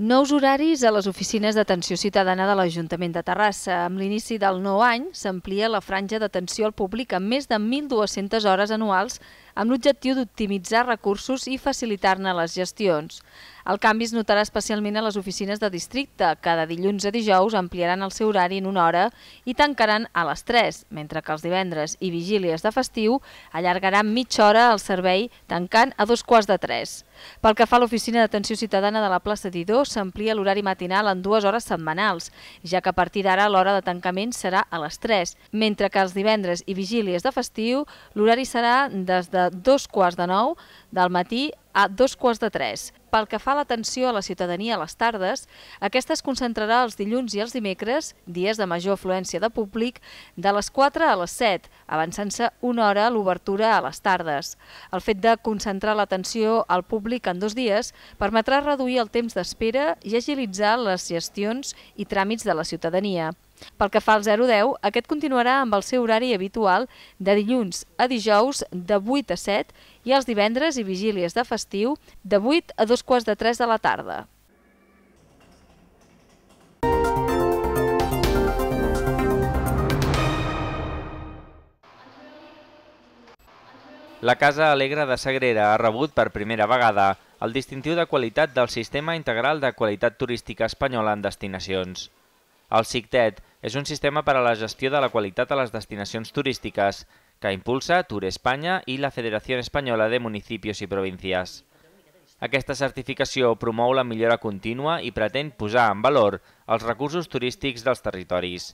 Nous horaris a les oficines d'atenció ciutadana de l'Ajuntament de Terrassa. Amb l'inici del nou any s'amplia la franja d'atenció al públic amb més de 1.200 hores anuals amb l'objectiu d'optimitzar recursos i facilitar-ne les gestions. El canvi es notarà especialment a les oficines de districte, que de dilluns a dijous ampliaran el seu horari en una hora i tancaran a les 3, mentre que els divendres i vigílies de festiu allargaran mitja hora el servei tancant a dos quarts de 3. Pel que fa a l'oficina d'atenció ciutadana de la plaça Didó, s'amplia l'horari matinal en dues hores setmanals, ja que a partir d'ara l'hora de tancament serà a les 3, mentre que els divendres i vigílies de festiu l'horari serà des de dos quarts de 9 del matí a dos quarts de tres. Pel que fa a l'atenció a la ciutadania a les tardes, aquesta es concentrarà els dilluns i els dimecres, dies de major afluència de públic, de les 4 a les 7, avançant-se una hora l'obertura a les tardes. El fet de concentrar l'atenció al públic en dos dies permetrà reduir el temps d'espera i agilitzar les gestions i tràmits de la ciutadania. Pel que fa al 010, aquest continuarà amb el seu horari habitual de dilluns a dijous de 8 a 7 i els divendres i vigílies de festiu de 8 a 2 quarts de 3 de la tarda. La Casa Alegre de Sagrera ha rebut per primera vegada el distintiu de qualitat del Sistema Integral de Qualitat Turística Espanyola en Destinacions. El CICTET és un sistema per a la gestió de la qualitat a les destinacions turístiques que impulsa Tour Espanya i la Federació Espanyola de Municipios i Províncies. Aquesta certificació promou la millora contínua i pretén posar en valor els recursos turístics dels territoris.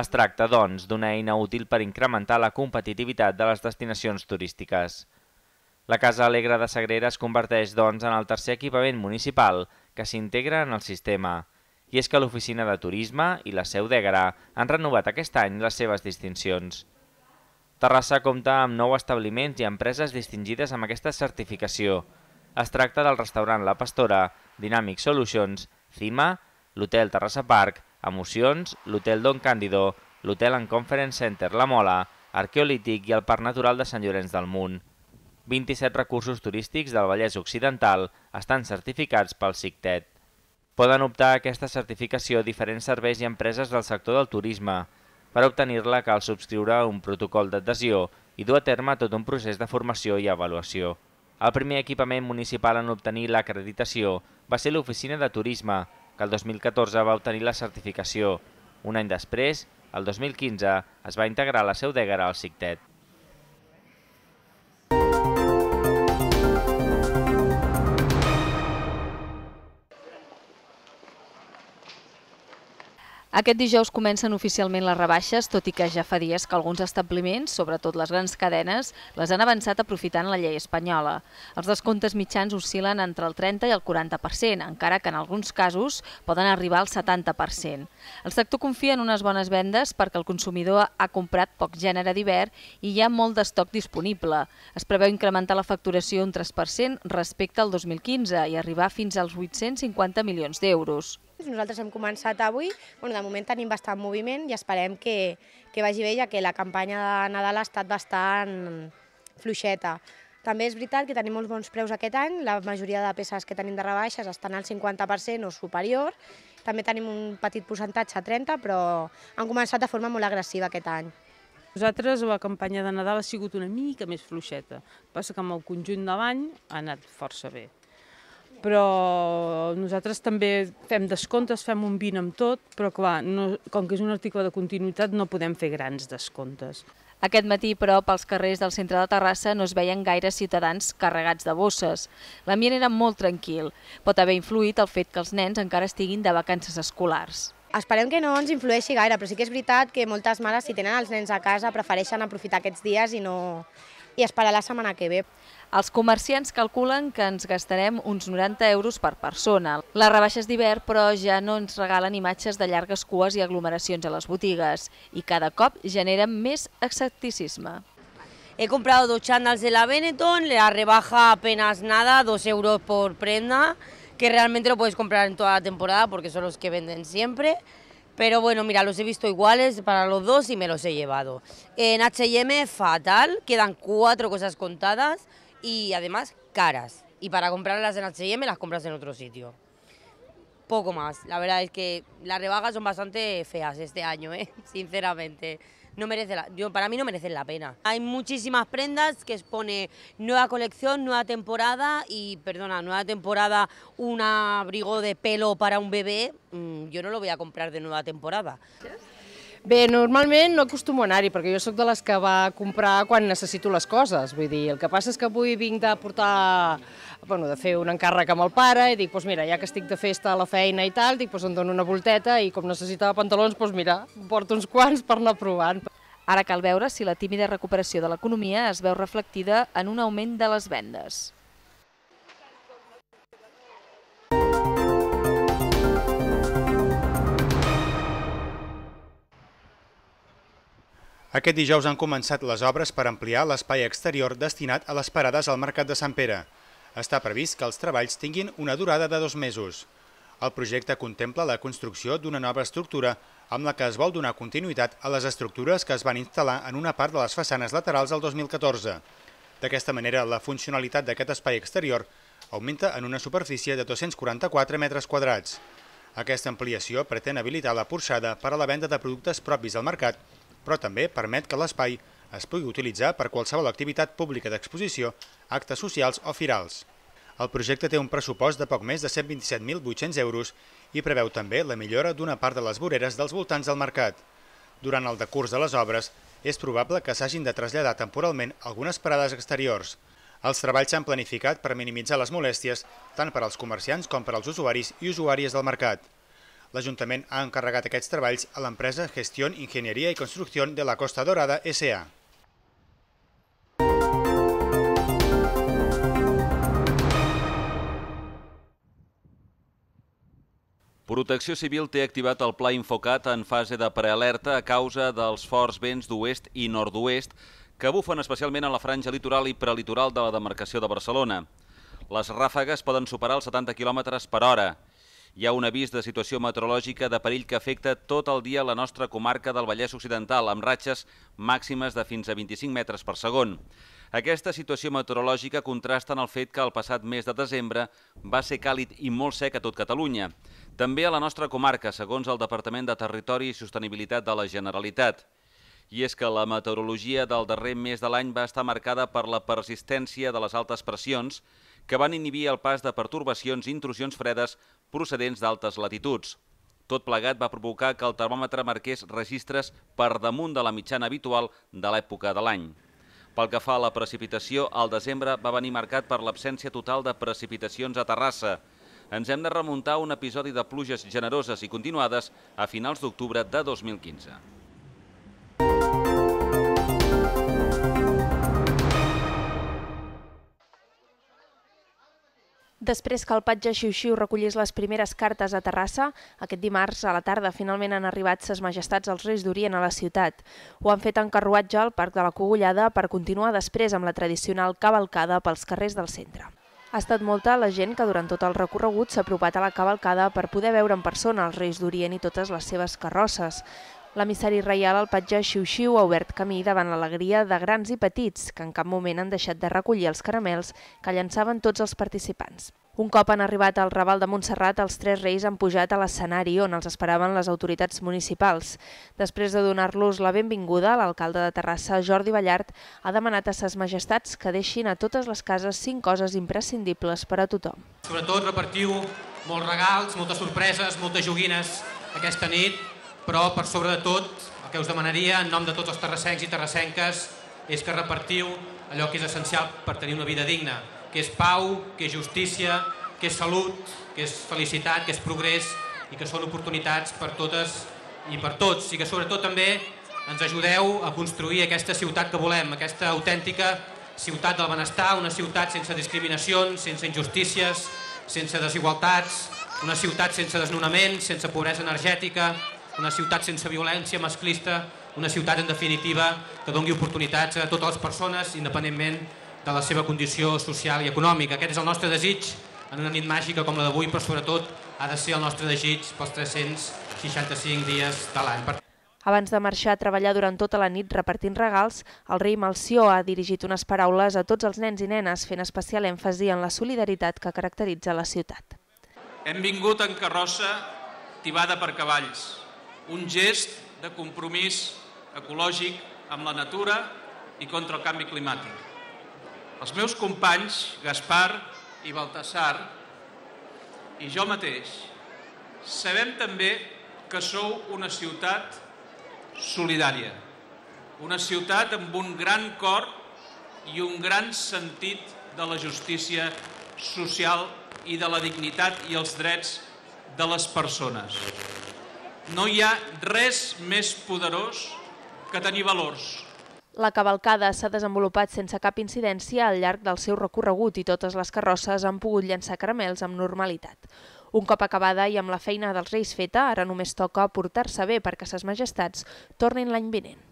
Es tracta, doncs, d'una eina útil per incrementar la competitivitat de les destinacions turístiques. La Casa Alegre de Sagrera es converteix, doncs, en el tercer equipament municipal que s'integra en el sistema i és que l'Oficina de Turisme i la Seu de Gra han renovat aquest any les seves distincions. Terrassa compta amb nou establiments i empreses distingides amb aquesta certificació. Es tracta del restaurant La Pastora, Dynamic Solutions, CIMA, l'hotel Terrassa Park, Emocions, l'hotel Don Càndido, l'hotel en Conference Center La Mola, Arqueolític i el Parc Natural de Sant Llorenç del Munt. 27 recursos turístics del Vallès Occidental estan certificats pel CICTET. Poden optar a aquesta certificació diferents serveis i empreses del sector del turisme. Per obtenir-la cal subscriure un protocol d'adhesió i dur a terme tot un procés de formació i avaluació. El primer equipament municipal en obtenir l'acreditació va ser l'Oficina de Turisme, que el 2014 va obtenir la certificació. Un any després, el 2015, es va integrar la seu d'Egara al CICTET. Aquest dijous comencen oficialment les rebaixes, tot i que ja fa dies que alguns establiments, sobretot les grans cadenes, les han avançat aprofitant la llei espanyola. Els descomptes mitjans oscil·len entre el 30 i el 40%, encara que en alguns casos poden arribar al 70%. El sector confia en unes bones vendes perquè el consumidor ha comprat poc gènere d'hivern i hi ha molt d'estoc disponible. Es preveu incrementar la facturació un 3% respecte al 2015 i arribar fins als 850 milions d'euros passos. Nosaltres hem començat avui, bueno, de moment tenim bastant moviment i esperem que, que vagi bé, ja que la campanya de Nadal ha estat bastant fluixeta. També és veritat que tenim molts bons preus aquest any, la majoria de peces que tenim de rebaixes estan al 50% o superior, també tenim un petit percentatge a 30, però han començat de forma molt agressiva aquest any. Nosaltres la campanya de Nadal ha sigut una mica més fluixeta, passa que amb el conjunt de l'any ha anat força bé però nosaltres també fem descomptes, fem un 20 amb tot, però clar, no, com que és un article de continuïtat no podem fer grans descomptes. Aquest matí, però, pels carrers del centre de Terrassa no es veien gaire ciutadans carregats de bosses. L'ambient era molt tranquil. Pot haver influït el fet que els nens encara estiguin de vacances escolars. Esperem que no ens influeixi gaire, però sí que és veritat que moltes mares, si tenen els nens a casa, prefereixen aprofitar aquests dies i no, i esperar la setmana que ve. Els comerciants calculen que ens gastarem uns 90 euros per persona. Les rebaixes d'hivern, però, ja no ens regalen imatges de llargues cues i aglomeracions a les botigues i cada cop generen més escepticisme. He comprado dos chándals de la Benetton, la rebaja apenas nada, dos euros por prenda, que realmente lo puedes comprar en toda la temporada porque son los que venden siempre. Pero bueno, mira, los he visto iguales para los dos y me los he llevado. En H&M fatal, quedan cuatro cosas contadas y además caras. Y para comprarlas en H&M las compras en otro sitio. Poco más, la verdad es que las rebajas son bastante feas este año, ¿eh? sinceramente no merece la, yo, para mí no merecen la pena. Hay muchísimas prendas que expone nueva colección, nueva temporada y, perdona, nueva temporada, un abrigo de pelo para un bebé, mm, yo no lo voy a comprar de nueva temporada. Bé, normalment no acostumo a anar-hi, perquè jo sóc de les que va comprar quan necessito les coses. Vull dir, el que passa és que avui vinc de portar, bueno, de fer un encàrrec amb el pare, i dic, doncs mira, ja que estic de festa a la feina i tal, dic, doncs em dono una volteta, i com necessitava pantalons, doncs mira, porto uns quants per anar provant. Ara cal veure si la tímida recuperació de l'economia es veu reflectida en un augment de les vendes. Aquest dijous han començat les obres per ampliar l'espai exterior destinat a les parades al Mercat de Sant Pere. Està previst que els treballs tinguin una durada de dos mesos. El projecte contempla la construcció d'una nova estructura amb la que es vol donar continuïtat a les estructures que es van instal·lar en una part de les façanes laterals el 2014. D'aquesta manera, la funcionalitat d'aquest espai exterior augmenta en una superfície de 244 metres quadrats. Aquesta ampliació pretén habilitar la porxada per a la venda de productes propis al mercat però també permet que l'espai es pugui utilitzar per qualsevol activitat pública d'exposició, actes socials o firals. El projecte té un pressupost de poc més de 127.800 euros i preveu també la millora d'una part de les voreres dels voltants del mercat. Durant el decurs de les obres, és probable que s'hagin de traslladar temporalment algunes parades exteriors. Els treballs s'han planificat per minimitzar les molèsties tant per als comerciants com per als usuaris i usuàries del mercat. L'Ajuntament ha encarregat aquests treballs a l'empresa Gestión, Ingeniería y Construcción de la Costa Dorada S.A. Protecció Civil té activat el pla Infocat en fase de prealerta a causa dels forts vents d'oest i nord-oest que bufen especialment a la franja litoral i prelitoral de la demarcació de Barcelona. Les ràfegues poden superar els 70 km per hora. Hi ha un avís de situació meteorològica de perill que afecta tot el dia la nostra comarca del Vallès Occidental, amb ratxes màximes de fins a 25 metres per segon. Aquesta situació meteorològica contrasta en el fet que el passat mes de desembre va ser càlid i molt sec a tot Catalunya. També a la nostra comarca, segons el Departament de Territori i Sostenibilitat de la Generalitat. I és que la meteorologia del darrer mes de l'any va estar marcada per la persistència de les altes pressions que van inhibir el pas de pertorbacions i intrusions fredes procedents d'altes latituds. Tot plegat va provocar que el termòmetre marqués registres per damunt de la mitjana habitual de l'època de l'any. Pel que fa a la precipitació, el desembre va venir marcat per l'absència total de precipitacions a Terrassa. Ens hem de remuntar a un episodi de pluges generoses i continuades a finals d'octubre de 2015. Després que el patge Xiu-Xiu recollís les primeres cartes a Terrassa, aquest dimarts a la tarda finalment han arribat ses majestats els Reis d'Orient a la ciutat. Ho han fet en carruatge al Parc de la Cogullada per continuar després amb la tradicional cavalcada pels carrers del centre. Ha estat molta la gent que durant tot el recorregut s'ha apropat a la cavalcada per poder veure en persona els Reis d'Orient i totes les seves carrosses. L'emissari reial, el patge Xiu-Xiu, ha obert camí davant l'alegria de grans i petits, que en cap moment han deixat de recollir els caramels que llançaven tots els participants. Un cop han arribat al Raval de Montserrat, els tres reis han pujat a l'escenari on els esperaven les autoritats municipals. Després de donar-los la benvinguda, l'alcalde de Terrassa, Jordi Ballart, ha demanat a ses majestats que deixin a totes les cases cinc coses imprescindibles per a tothom. Sobretot repartiu molts regals, moltes sorpreses, moltes joguines aquesta nit, però per sobre de tot el que us demanaria en nom de tots els terrassencs i terrassenques és que repartiu allò que és essencial per tenir una vida digna, que és pau, que és justícia, que és salut, que és felicitat, que és progrés i que són oportunitats per totes i per tots i que sobretot també ens ajudeu a construir aquesta ciutat que volem, aquesta autèntica ciutat del benestar, una ciutat sense discriminacions, sense injustícies, sense desigualtats, una ciutat sense desnonaments, sense pobresa energètica, una ciutat sense violència masclista, una ciutat en definitiva que doni oportunitats a totes les persones independentment de la seva condició social i econòmica. Aquest és el nostre desig en una nit màgica com la d'avui, però sobretot ha de ser el nostre desig pels 365 dies de l'any. Abans de marxar a treballar durant tota la nit repartint regals, el rei Malció ha dirigit unes paraules a tots els nens i nenes, fent especial èmfasi en la solidaritat que caracteritza la ciutat. Hem vingut en carrossa tibada per cavalls, un gest de compromís ecològic amb la natura i contra el canvi climàtic. Els meus companys, Gaspar i Baltasar, i jo mateix, sabem també que sou una ciutat solidària, una ciutat amb un gran cor i un gran sentit de la justícia social i de la dignitat i els drets de les persones. No hi ha res més poderós que tenir valors. La cavalcada s'ha desenvolupat sense cap incidència al llarg del seu recorregut i totes les carrosses han pogut llançar caramels amb normalitat. Un cop acabada i amb la feina dels Reis feta, ara només toca portar-se bé perquè ses majestats tornin l'any vinent.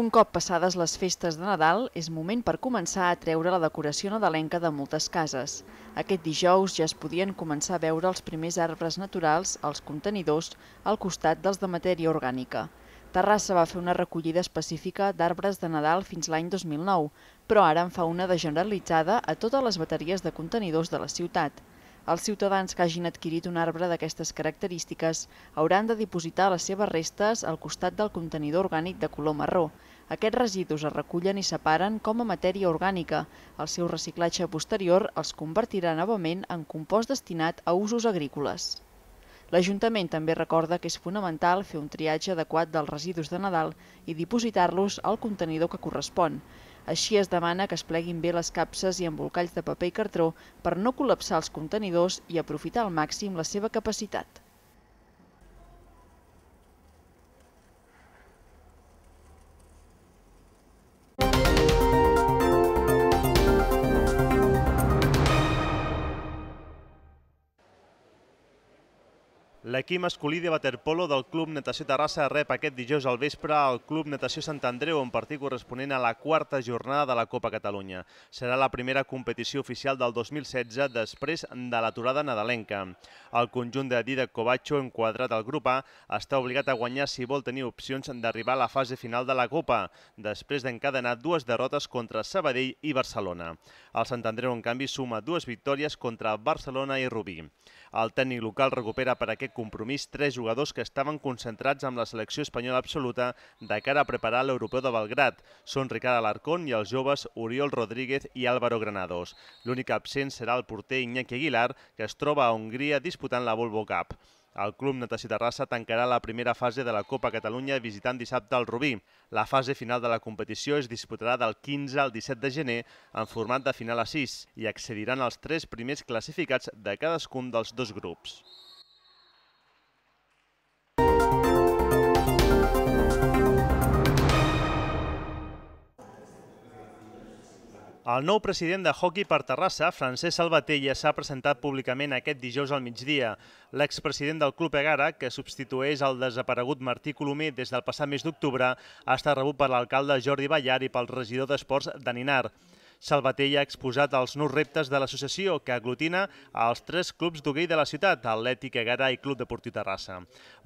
Un cop passades les festes de Nadal, és moment per començar a treure la decoració nadalenca de moltes cases. Aquest dijous ja es podien començar a veure els primers arbres naturals, els contenidors, al costat dels de matèria orgànica. Terrassa va fer una recollida específica d'arbres de Nadal fins l'any 2009, però ara en fa una de generalitzada a totes les bateries de contenidors de la ciutat. Els ciutadans que hagin adquirit un arbre d'aquestes característiques hauran de dipositar les seves restes al costat del contenidor orgànic de color marró. Aquests residus es recullen i separen com a matèria orgànica. El seu reciclatge posterior els convertirà novament en compost destinat a usos agrícoles. L'Ajuntament també recorda que és fonamental fer un triatge adequat dels residus de Nadal i dipositar-los al contenidor que correspon. Així es demana que es pleguin bé les capses i embolcalls de paper i cartró per no col·lapsar els contenidors i aprofitar al màxim la seva capacitat. L'equip masculí de waterpolo del Club Natació Terrassa rep aquest dijous al vespre al Club Natació Sant Andreu, un partit corresponent a la quarta jornada de la Copa Catalunya. Serà la primera competició oficial del 2016 després de l'aturada nadalenca. El conjunt de Dida Covacho, enquadrat al grup A, està obligat a guanyar si vol tenir opcions d'arribar a la fase final de la Copa, després d'encadenar dues derrotes contra Sabadell i Barcelona. El Sant Andreu, en canvi, suma dues victòries contra Barcelona i Rubí. El tècnic local recupera per aquest compromís tres jugadors que estaven concentrats amb la selecció espanyola absoluta de cara a preparar l'Europeu de Belgrat. Són Ricard Alarcón i els joves Oriol Rodríguez i Álvaro Granados. L'únic absent serà el porter Iñaki Aguilar, que es troba a Hongria disputant la Volvo Cup. El Club Natació Terrassa tancarà la primera fase de la Copa Catalunya visitant dissabte el Rubí. La fase final de la competició es disputarà del 15 al 17 de gener en format de final a 6 i accediran els tres primers classificats de cadascun dels dos grups. El nou president de Hockey per Terrassa, Francesc Salvatella, s'ha presentat públicament aquest dijous al migdia. L'expresident del Club Egara, que substitueix el desaparegut Martí Colomé des del passat mes d'octubre, ha estat rebut per l'alcalde Jordi Ballar i pel regidor d'Esports Daninar. De Salvatell ha exposat els nous reptes de l'associació que aglutina els tres clubs d'hoquei de la ciutat, Atlètic, Egara i Club Deportiu Terrassa.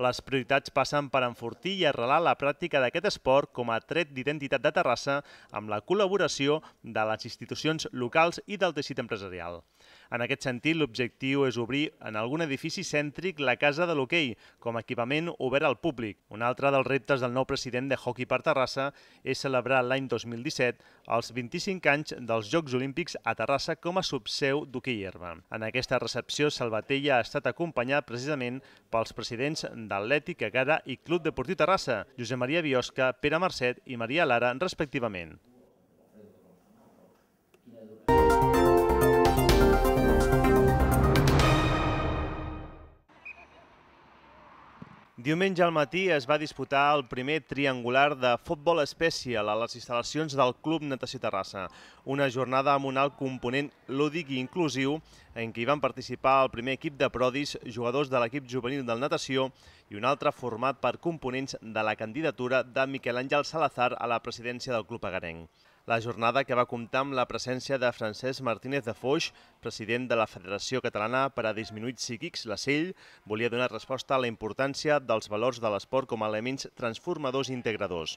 Les prioritats passen per enfortir i arrelar la pràctica d'aquest esport com a tret d'identitat de Terrassa amb la col·laboració de les institucions locals i del teixit empresarial. En aquest sentit, l'objectiu és obrir en algun edifici cèntric la Casa de l'hoquei com a equipament obert al públic. Un altre dels reptes del nou president de Hockey per Terrassa és celebrar l'any 2017 els 25 anys dels Jocs Olímpics a Terrassa com a subseu d'hoquei herba. En aquesta recepció, Salvatella ha estat acompanyat precisament pels presidents d'Atlètic, Agada i Club Deportiu Terrassa, Josep Maria Biosca, Pere Mercet i Maria Lara, respectivament. Diumenge al matí es va disputar el primer triangular de futbol espècial a les instal·lacions del Club Natació Terrassa, una jornada amb un alt component lúdic i inclusiu en què hi van participar el primer equip de prodis, jugadors de l'equip juvenil del Natació i un altre format per components de la candidatura de Miquel Àngel Salazar a la presidència del Club Agarenc. La jornada que va comptar amb la presència de Francesc Martínez de Foix, president de la Federació Catalana per a Disminuïts Psíquics, la CIL, volia donar resposta a la importància dels valors de l'esport com a elements transformadors i integradors.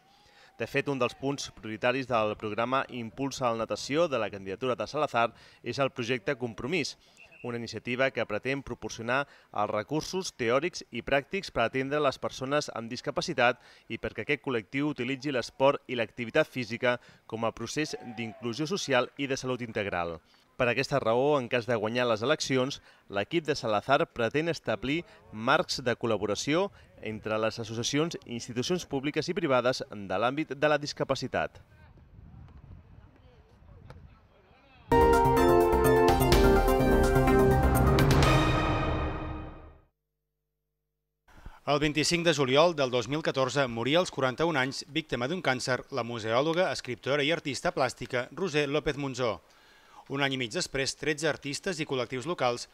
De fet, un dels punts prioritaris del programa Impulsa la Natació de la candidatura de Salazar és el projecte Compromís, una iniciativa que pretén proporcionar els recursos teòrics i pràctics per atendre les persones amb discapacitat i perquè aquest col·lectiu utilitzi l'esport i l'activitat física com a procés d'inclusió social i de salut integral. Per aquesta raó, en cas de guanyar les eleccions, l'equip de Salazar pretén establir marcs de col·laboració entre les associacions i institucions públiques i privades de l'àmbit de la discapacitat. El 25 de juliol del 2014 moria als 41 anys, víctima d'un càncer, la museòloga, escriptora i artista plàstica Roser López Monzó. Un any i mig després, 13 artistes i col·lectius locals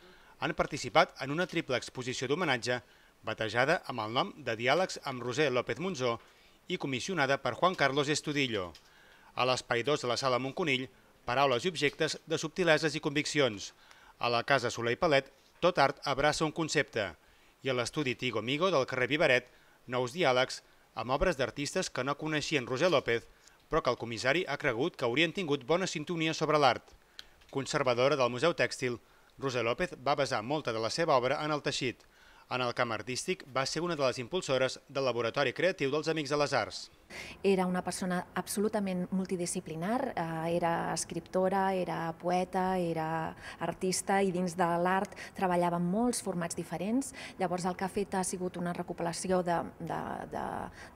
han participat en una triple exposició d'homenatge batejada amb el nom de Diàlegs amb Roser López Monzó i comissionada per Juan Carlos Estudillo. A l'espai 2 de la sala Montconill, paraules i objectes de subtileses i conviccions. A la Casa Soler i Palet, tot art abraça un concepte – i a l'estudi Tigo Migo del carrer Vivaret, nous diàlegs amb obres d'artistes que no coneixien Roser López, però que el comissari ha cregut que haurien tingut bona sintonia sobre l'art. Conservadora del Museu Tèxtil, Roser López va basar molta de la seva obra en el teixit. En el camp artístic va ser una de les impulsores del Laboratori Creatiu dels Amics de les Arts. Era una persona absolutament multidisciplinar, eh, era escriptora, era poeta, era artista i dins de l'art treballava en molts formats diferents. Llavors el que ha fet ha sigut una recopilació de, de, de,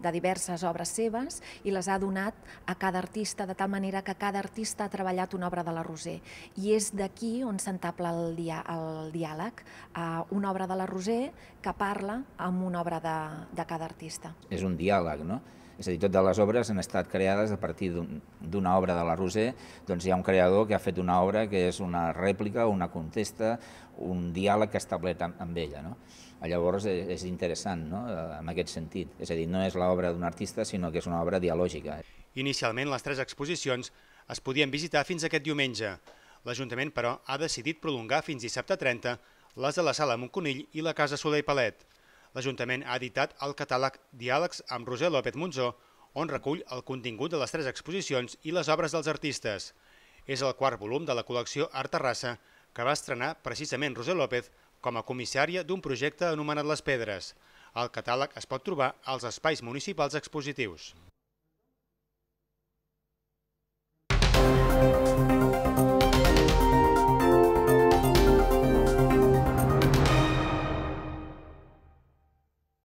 de diverses obres seves i les ha donat a cada artista de tal manera que cada artista ha treballat una obra de la Roser. I és d'aquí on s'entapla el, dia, el diàleg, eh, una obra de la Roser que parla amb una obra de, de cada artista. És un diàleg, no? És a dir, totes les obres han estat creades a partir d'una obra de la Roser, doncs hi ha un creador que ha fet una obra que és una rèplica, una contesta, un diàleg que ha establert amb, ella. No? Llavors és, eh, és interessant no? Eh, en aquest sentit, és a dir, no és l'obra d'un artista, sinó que és una obra dialògica. Inicialment les tres exposicions es podien visitar fins aquest diumenge. L'Ajuntament, però, ha decidit prolongar fins dissabte 30 les de la Sala Montconill i la Casa Soler i Palet l'Ajuntament ha editat el catàleg Diàlegs amb Roser López Monzó, on recull el contingut de les tres exposicions i les obres dels artistes. És el quart volum de la col·lecció Art Terrassa, que va estrenar precisament Roser López com a comissària d'un projecte anomenat Les Pedres. El catàleg es pot trobar als espais municipals expositius.